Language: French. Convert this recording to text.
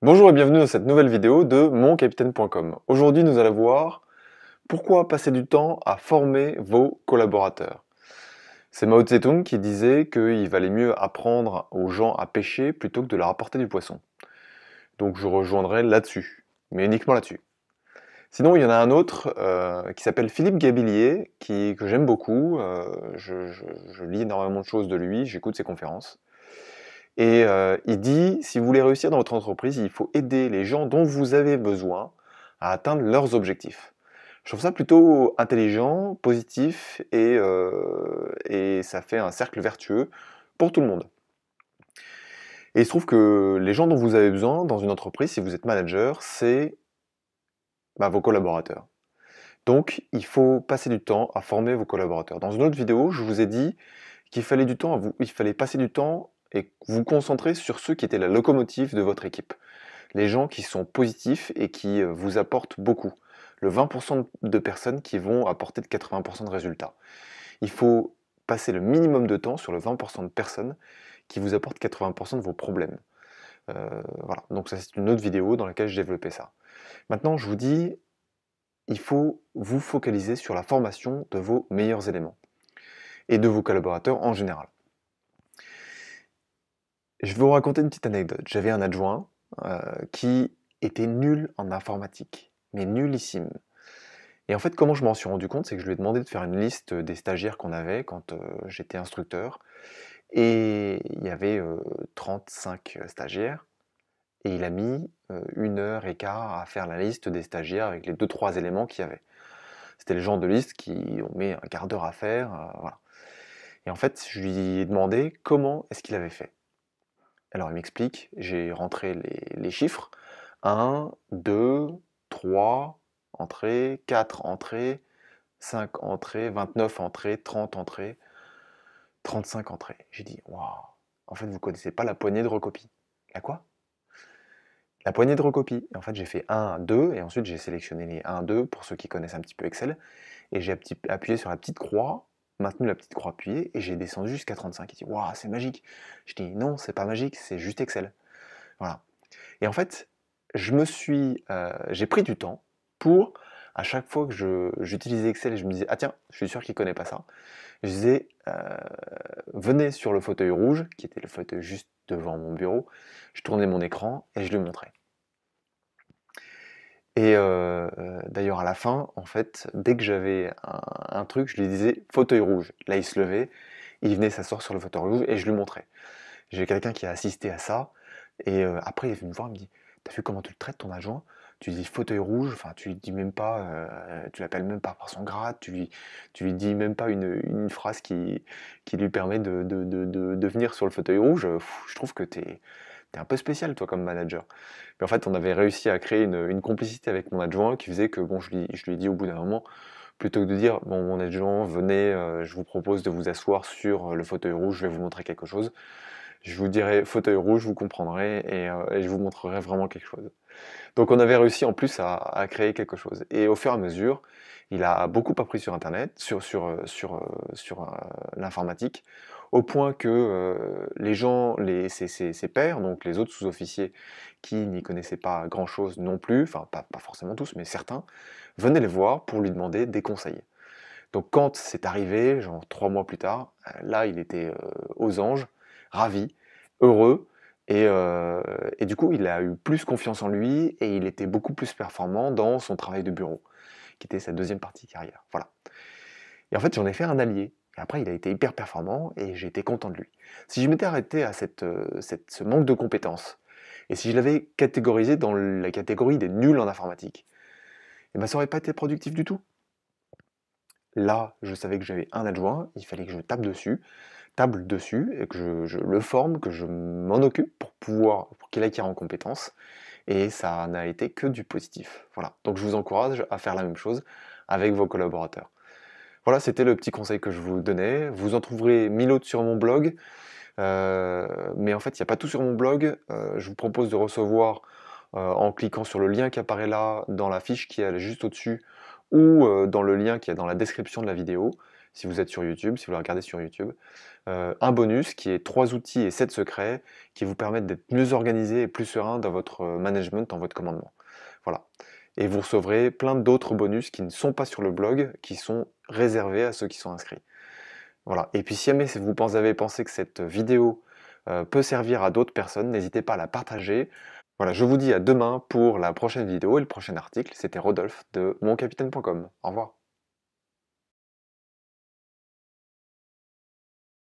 Bonjour et bienvenue dans cette nouvelle vidéo de moncapitaine.com. Aujourd'hui, nous allons voir pourquoi passer du temps à former vos collaborateurs. C'est Mao Zedong qui disait qu'il valait mieux apprendre aux gens à pêcher plutôt que de leur apporter du poisson. Donc je rejoindrai là-dessus, mais uniquement là-dessus. Sinon, il y en a un autre euh, qui s'appelle Philippe Gabilier, qui, que j'aime beaucoup. Euh, je lis énormément de choses de lui, j'écoute ses conférences. Et euh, il dit, si vous voulez réussir dans votre entreprise, il faut aider les gens dont vous avez besoin à atteindre leurs objectifs. Je trouve ça plutôt intelligent, positif, et, euh, ça fait un cercle vertueux pour tout le monde. Et il se trouve que les gens dont vous avez besoin dans une entreprise, si vous êtes manager, c'est ben, vos collaborateurs. Donc, il faut passer du temps à former vos collaborateurs. Dans une autre vidéo, je vous ai dit qu'il fallait fallait passer du temps et vous concentrer sur ceux qui étaient la locomotive de votre équipe. Les gens qui sont positifs et qui euh, vous apportent beaucoup. Le 20% de personnes qui vont apporter 80% de résultats. Il faut passer le minimum de temps sur le 20% de personnes qui vous apportent 80% de vos problèmes. Euh, voilà, donc ça c'est une autre vidéo dans laquelle j'ai développé ça. Maintenant, je vous dis, il faut vous focaliser sur la formation de vos meilleurs éléments et de vos collaborateurs en général. Je vais vous raconter une petite anecdote. J'avais un adjoint euh, qui était nul en informatique, mais nullissime. Et en fait, comment je m'en suis rendu compte, c'est que je lui ai demandé de faire une liste des stagiaires qu'on avait quand euh, j'étais instructeur. Et il y avait 35 euh, stagiaires. Et il a mis une heure et quart à faire la liste des stagiaires avec les deux, trois éléments qu'il y avait. C'était le genre de liste qui, on met un quart d'heure à faire. voilà. Et en fait, je lui ai demandé comment est-ce qu'il avait fait. Alors il m'explique, j'ai rentré les, chiffres. 1, 2, 3 entrées, 4 entrées, 5 entrées, 29 entrées, 30 entrées, 35 entrées. J'ai dit, waouh, en fait vous ne connaissez pas la poignée de recopie. La quoi La poignée de recopie. Et en fait j'ai fait 1, 2, et ensuite j'ai sélectionné les 1, 2 pour ceux qui connaissent un petit peu Excel, et j'ai appuyé sur la petite croix maintenu la petite croix appuyée et j'ai descendu jusqu'à 35. Il dit Waouh, c'est magique Je dis Non, c'est pas magique, c'est juste Excel. Voilà. Et en fait, je me suis, euh, j'ai pris du temps pour, à chaque fois que j'utilisais Excel et je me disais Ah tiens, je suis sûr qu'il ne connaît pas ça, je disais euh, Venez sur le fauteuil rouge, qui était le fauteuil juste devant mon bureau, je tournais mon écran et je lui montrais. Et euh, euh, d'ailleurs, à la fin, en fait, dès que j'avais un, truc, je lui disais fauteuil rouge. Là, il se levait, il venait s'asseoir sur le fauteuil rouge et je lui montrais. J'ai quelqu'un qui a assisté à ça. Et euh, après, il est venu me voir, il me dit T'as vu comment tu le traites, ton adjoint Tu dis fauteuil rouge, enfin, tu lui dis même pas, tu l'appelles même pas par son grade, tu lui, tu lui dis même pas une, phrase qui, qui lui permet de, de, venir sur le fauteuil rouge. je trouve que t'es t'es un peu spécial toi comme manager. Mais en fait, on avait réussi à créer une, complicité avec mon adjoint qui faisait que bon, je lui, je lui ai dit au bout d'un moment, plutôt que de dire bon mon adjoint, venez, euh, je vous propose de vous asseoir sur euh, le fauteuil rouge, je vais vous montrer quelque chose. Je vous dirai fauteuil rouge, vous comprendrez et, euh, je vous montrerai vraiment quelque chose. Donc on avait réussi en plus à, créer quelque chose. Et au fur et à mesure, il a beaucoup appris sur Internet, sur, sur, sur, sur l'informatique au point que les gens, les, ses, pères pairs, donc les autres sous-officiers qui n'y connaissaient pas grand-chose non plus, enfin pas, forcément tous, mais certains, venaient les voir pour lui demander des conseils. Donc quand c'est arrivé, genre trois mois plus tard, là il était aux anges, ravi, heureux, et, du coup il a eu plus confiance en lui et il était beaucoup plus performant dans son travail de bureau, qui était sa deuxième partie carrière. Voilà. Et en fait j'en ai fait un allié et après, il a été hyper performant et j'ai été content de lui. Si je m'étais arrêté à cette, euh, ce manque de compétences, et si je l'avais catégorisé dans la catégorie des nuls en informatique, eh ben, ça n'aurait pas été productif du tout. Là, je savais que j'avais un adjoint, il fallait que je tape dessus, table dessus, et que je, le forme, que je m'en occupe pour pouvoir, pour qu'il acquiert en compétences. Et ça n'a été que du positif. Voilà. Donc je vous encourage à faire la même chose avec vos collaborateurs. Voilà, c'était le petit conseil que je vous donnais. Vous en trouverez mille autres sur mon blog. Euh, mais en fait, il n'y a pas tout sur mon blog. Euh, je vous propose de recevoir euh, en cliquant sur le lien qui apparaît là, dans la fiche qui est juste au-dessus, ou dans le lien qui est dans la description de la vidéo, si vous êtes sur YouTube, si vous la regardez sur YouTube, un bonus qui est trois outils et 7 secrets qui vous permettent d'être mieux organisé et plus serein dans votre management, dans votre commandement. Voilà et vous recevrez plein d'autres bonus qui ne sont pas sur le blog, qui sont réservés à ceux qui sont inscrits. Voilà. Et puis si jamais vous avez pensé que cette vidéo euh, peut servir à d'autres personnes, n'hésitez pas à la partager. Voilà, je vous dis à demain pour la prochaine vidéo et le prochain article. C'était Rodolphe de moncapitaine.com. Au revoir.